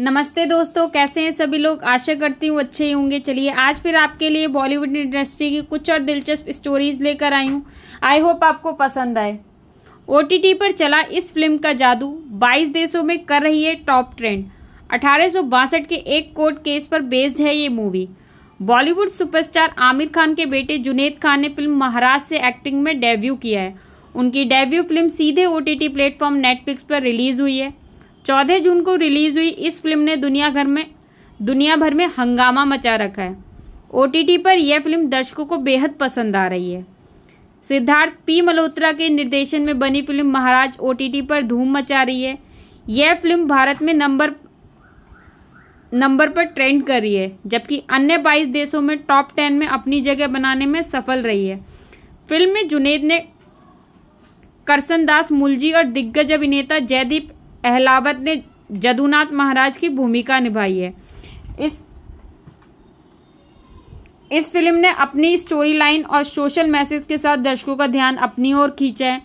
नमस्ते दोस्तों कैसे हैं सभी लोग आशा करती हूँ अच्छे ही होंगे चलिए आज फिर आपके लिए बॉलीवुड इंडस्ट्री की कुछ और दिलचस्प स्टोरीज लेकर आई हूँ आई होप आपको पसंद आए ओ पर चला इस फिल्म का जादू 22 देशों में कर रही है टॉप ट्रेंड अठारह के एक कोर्ट केस पर बेस्ड है ये movie Bollywood superstar Aamir Khan के बेटे जुनेद खान ने फिल्म महाराज से एक्टिंग में डेब्यू किया है उनकी डेब्यू फिल्म सीधे ओ टी प्लेटफॉर्म नेटफ्लिक्स पर रिलीज हुई है चौदह जून को रिलीज हुई इस फिल्म ने दुनिया भर में दुनिया भर में हंगामा मचा रखा है ओ पर यह फिल्म दर्शकों को बेहद पसंद आ रही है सिद्धार्थ पी मल्होत्रा के निर्देशन में बनी फिल्म महाराज ओ पर धूम मचा रही है यह फिल्म भारत में नंबर नंबर पर ट्रेंड कर रही है जबकि अन्य 22 देशों में टॉप 10 में अपनी जगह बनाने में सफल रही है फिल्म में जुनेद ने करसन दास मुलजी और दिग्गज अभिनेता जयदीप अहलावत ने जदुनाथ महाराज की भूमिका निभाई है इस इस फिल्म ने अपनी स्टोरी लाइन और सोशल मैसेज के साथ दर्शकों का ध्यान अपनी ओर खींचा है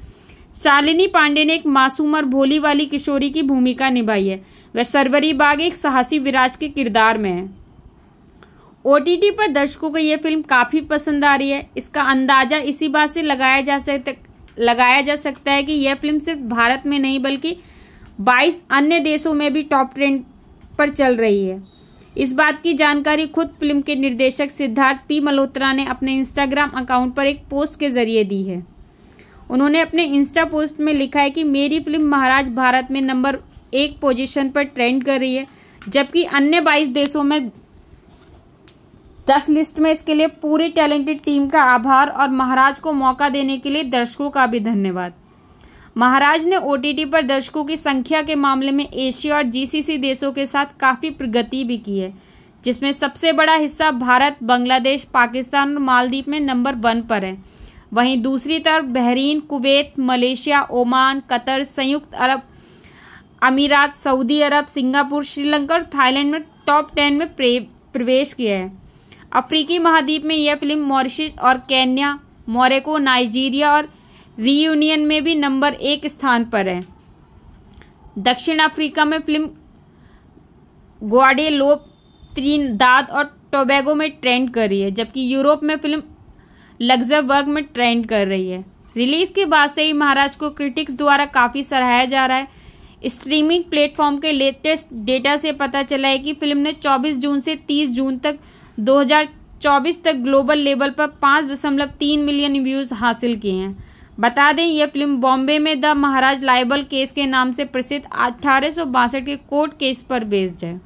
शालिनी पांडे ने एक मासूम और भोली वाली किशोरी की भूमिका निभाई है वह सरवरी बाग एक साहसी विराज के किरदार में है ओटीटी पर दर्शकों को यह फिल्म काफ़ी पसंद आ रही है इसका अंदाजा इसी बात से लगाया जा सकता लगाया जा सकता है कि यह फिल्म सिर्फ भारत में नहीं बल्कि बाईस अन्य देशों में भी टॉप ट्रेंड पर चल रही है इस बात की जानकारी खुद फिल्म के निर्देशक सिद्धार्थ पी मल्होत्रा ने अपने इंस्टाग्राम अकाउंट पर एक पोस्ट के जरिए दी है उन्होंने अपने इंस्टा पोस्ट में लिखा है कि मेरी फिल्म महाराज भारत में नंबर एक पोजीशन पर ट्रेंड कर रही है जबकि अन्य 22 देशों में 10 लिस्ट में इसके लिए पूरी टैलेंटेड टीम का आभार और महाराज को मौका देने के लिए दर्शकों का भी धन्यवाद महाराज ने ओटीटी पर दर्शकों की संख्या के मामले में एशिया और जीसीसी देशों के साथ काफ़ी प्रगति भी की है जिसमें सबसे बड़ा हिस्सा भारत बांग्लादेश पाकिस्तान और मालदीप में नंबर वन पर है वहीं दूसरी तरफ Bahrain Kuwait Malaysia Oman Qatar संयुक्त अरब अमीरात सऊदी अरब सिंगापुर श्रीलंका और थाईलैंड में टॉप टेन में प्रवेश किया है अफ्रीकी महाद्वीप में यह फिल्म मॉरिशस और केन्या मोरेको नाइजीरिया और रीयूनियन में भी नंबर एक स्थान पर है दक्षिण अफ्रीका में फिल्म ग्वाडेलोप त्रीन दाद और टोबैगो में ट्रेंड कर रही है जबकि यूरोप में फिल्म लग्जमबर्ग में ट्रेंड कर रही है रिलीज के बाद से ही महाराज को क्रिटिक्स द्वारा काफ़ी सराहाया जा रहा है स्ट्रीमिंग प्लेटफॉर्म के लेटेस्ट डेटा से पता चला है कि फिल्म ने 24 जून से 30 जून तक 2024 तक ग्लोबल लेवल पर 5.3 मिलियन व्यूज़ हासिल किए हैं बता दें यह फिल्म बॉम्बे में द महाराज लाइबल केस के नाम से प्रसिद्ध अठारह के कोर्ट केस पर बेस्ड है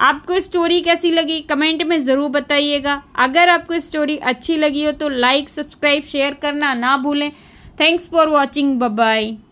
आपको स्टोरी कैसी लगी कमेंट में ज़रूर बताइएगा अगर आपको स्टोरी अच्छी लगी हो तो लाइक सब्सक्राइब शेयर करना ना भूलें थैंक्स फॉर वॉचिंग बाय